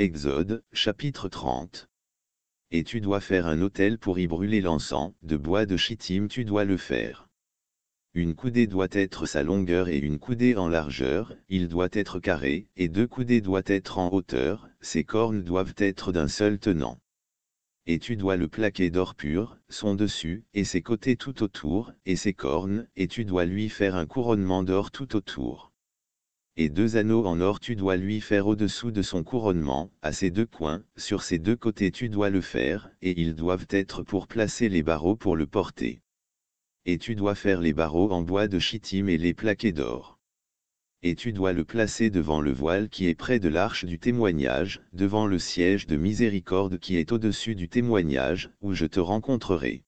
Exode, chapitre 30. Et tu dois faire un autel pour y brûler l'encens, de bois de chitim. tu dois le faire. Une coudée doit être sa longueur et une coudée en largeur, il doit être carré, et deux coudées doivent être en hauteur, ses cornes doivent être d'un seul tenant. Et tu dois le plaquer d'or pur, son dessus, et ses côtés tout autour, et ses cornes, et tu dois lui faire un couronnement d'or tout autour et deux anneaux en or tu dois lui faire au-dessous de son couronnement, à ses deux coins, sur ses deux côtés tu dois le faire, et ils doivent être pour placer les barreaux pour le porter. Et tu dois faire les barreaux en bois de chitim et les plaquer d'or. Et tu dois le placer devant le voile qui est près de l'arche du témoignage, devant le siège de miséricorde qui est au-dessus du témoignage, où je te rencontrerai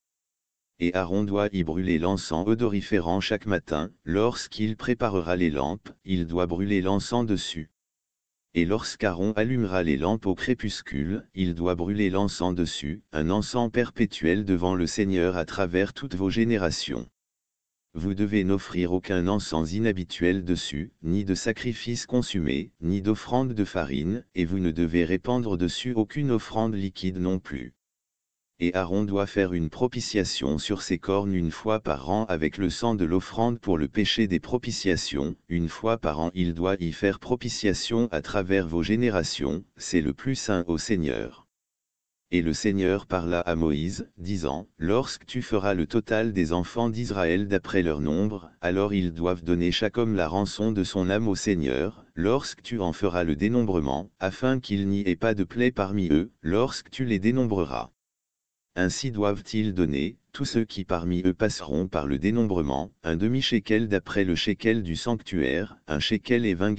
et Aaron doit y brûler l'encens odoriférant chaque matin, lorsqu'il préparera les lampes, il doit brûler l'encens dessus. Et lorsqu'Aaron allumera les lampes au crépuscule, il doit brûler l'encens dessus, un encens perpétuel devant le Seigneur à travers toutes vos générations. Vous devez n'offrir aucun encens inhabituel dessus, ni de sacrifice consumé, ni d'offrande de farine, et vous ne devez répandre dessus aucune offrande liquide non plus et Aaron doit faire une propitiation sur ses cornes une fois par an avec le sang de l'offrande pour le péché des propitiations, une fois par an il doit y faire propitiation à travers vos générations, c'est le plus saint au Seigneur. Et le Seigneur parla à Moïse, disant, Lorsque tu feras le total des enfants d'Israël d'après leur nombre, alors ils doivent donner chaque homme la rançon de son âme au Seigneur, lorsque tu en feras le dénombrement, afin qu'il n'y ait pas de plaie parmi eux, lorsque tu les dénombreras. Ainsi doivent-ils donner, tous ceux qui parmi eux passeront par le dénombrement, un demi-shekel d'après le shekel du sanctuaire, un shekel et vingt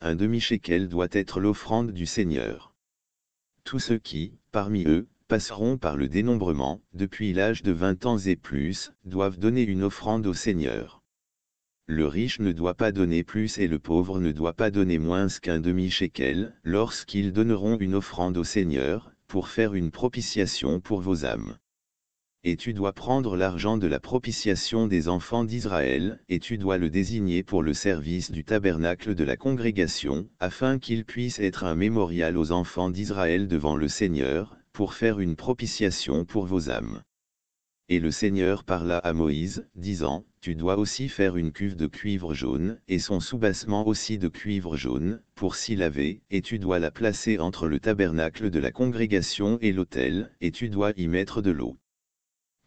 un demi-shekel doit être l'offrande du Seigneur. Tous ceux qui, parmi eux, passeront par le dénombrement, depuis l'âge de vingt ans et plus, doivent donner une offrande au Seigneur. Le riche ne doit pas donner plus et le pauvre ne doit pas donner moins qu'un demi-shekel, lorsqu'ils donneront une offrande au Seigneur, pour faire une propitiation pour vos âmes. Et tu dois prendre l'argent de la propitiation des enfants d'Israël, et tu dois le désigner pour le service du tabernacle de la congrégation, afin qu'il puisse être un mémorial aux enfants d'Israël devant le Seigneur, pour faire une propitiation pour vos âmes. Et le Seigneur parla à Moïse, disant, Tu dois aussi faire une cuve de cuivre jaune, et son soubassement aussi de cuivre jaune, pour s'y laver, et tu dois la placer entre le tabernacle de la congrégation et l'autel, et tu dois y mettre de l'eau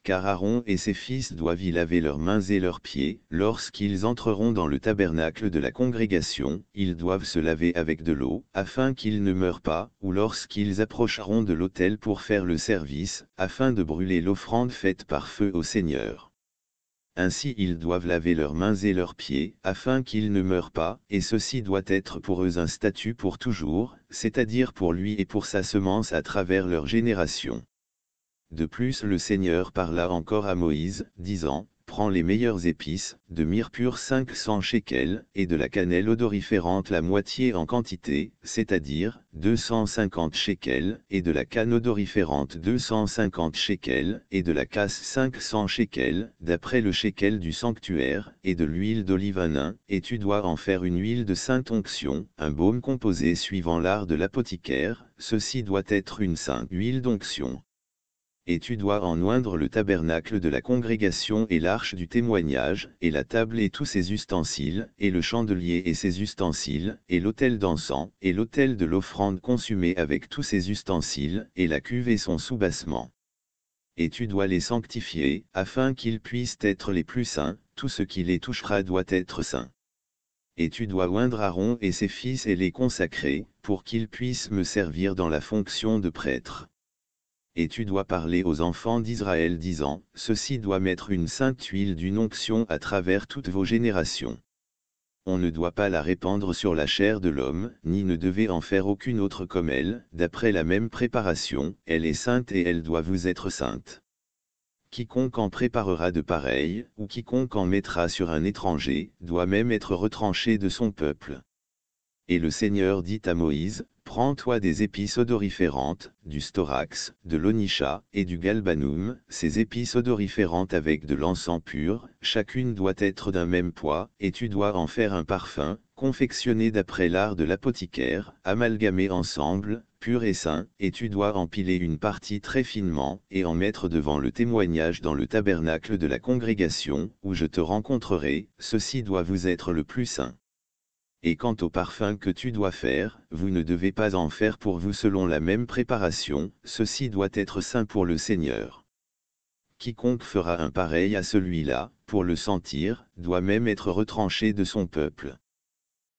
car Aaron et ses fils doivent y laver leurs mains et leurs pieds, lorsqu'ils entreront dans le tabernacle de la congrégation, ils doivent se laver avec de l'eau, afin qu'ils ne meurent pas, ou lorsqu'ils approcheront de l'autel pour faire le service, afin de brûler l'offrande faite par feu au Seigneur. Ainsi ils doivent laver leurs mains et leurs pieds, afin qu'ils ne meurent pas, et ceci doit être pour eux un statut pour toujours, c'est-à-dire pour lui et pour sa semence à travers leurs générations. De plus le Seigneur parla encore à Moïse, disant, Prends les meilleures épices, de myrrhe pure 500 shekels, et de la cannelle odoriférante la moitié en quantité, c'est-à-dire 250 shekels, et de la canne odoriférante 250 shekels, et de la casse 500 shekels, d'après le shekel du sanctuaire, et de l'huile d'olive et tu dois en faire une huile de sainte onction, un baume composé suivant l'art de l'apothicaire, ceci doit être une sainte huile d'onction, et tu dois en oindre le tabernacle de la congrégation et l'arche du témoignage, et la table et tous ses ustensiles, et le chandelier et ses ustensiles, et l'autel d'encens, et l'autel de l'offrande consumée avec tous ses ustensiles, et la cuve et son soubassement. Et tu dois les sanctifier, afin qu'ils puissent être les plus saints, tout ce qui les touchera doit être saint. Et tu dois oindre Aaron et ses fils et les consacrer, pour qu'ils puissent me servir dans la fonction de prêtre et tu dois parler aux enfants d'Israël disant, ceci doit mettre une sainte huile d'une onction à travers toutes vos générations. On ne doit pas la répandre sur la chair de l'homme, ni ne devez en faire aucune autre comme elle, d'après la même préparation, elle est sainte et elle doit vous être sainte. Quiconque en préparera de pareil, ou quiconque en mettra sur un étranger, doit même être retranché de son peuple. Et le Seigneur dit à Moïse, Prends-toi des épices odoriférantes, du storax, de l'Onisha, et du galbanum, ces épices odoriférantes avec de l'encens pur, chacune doit être d'un même poids, et tu dois en faire un parfum, confectionné d'après l'art de l'apothicaire, amalgamé ensemble, pur et sain, et tu dois empiler une partie très finement, et en mettre devant le témoignage dans le tabernacle de la congrégation, où je te rencontrerai, ceci doit vous être le plus sain. » Et quant au parfum que tu dois faire, vous ne devez pas en faire pour vous selon la même préparation, ceci doit être saint pour le Seigneur. Quiconque fera un pareil à celui-là, pour le sentir, doit même être retranché de son peuple.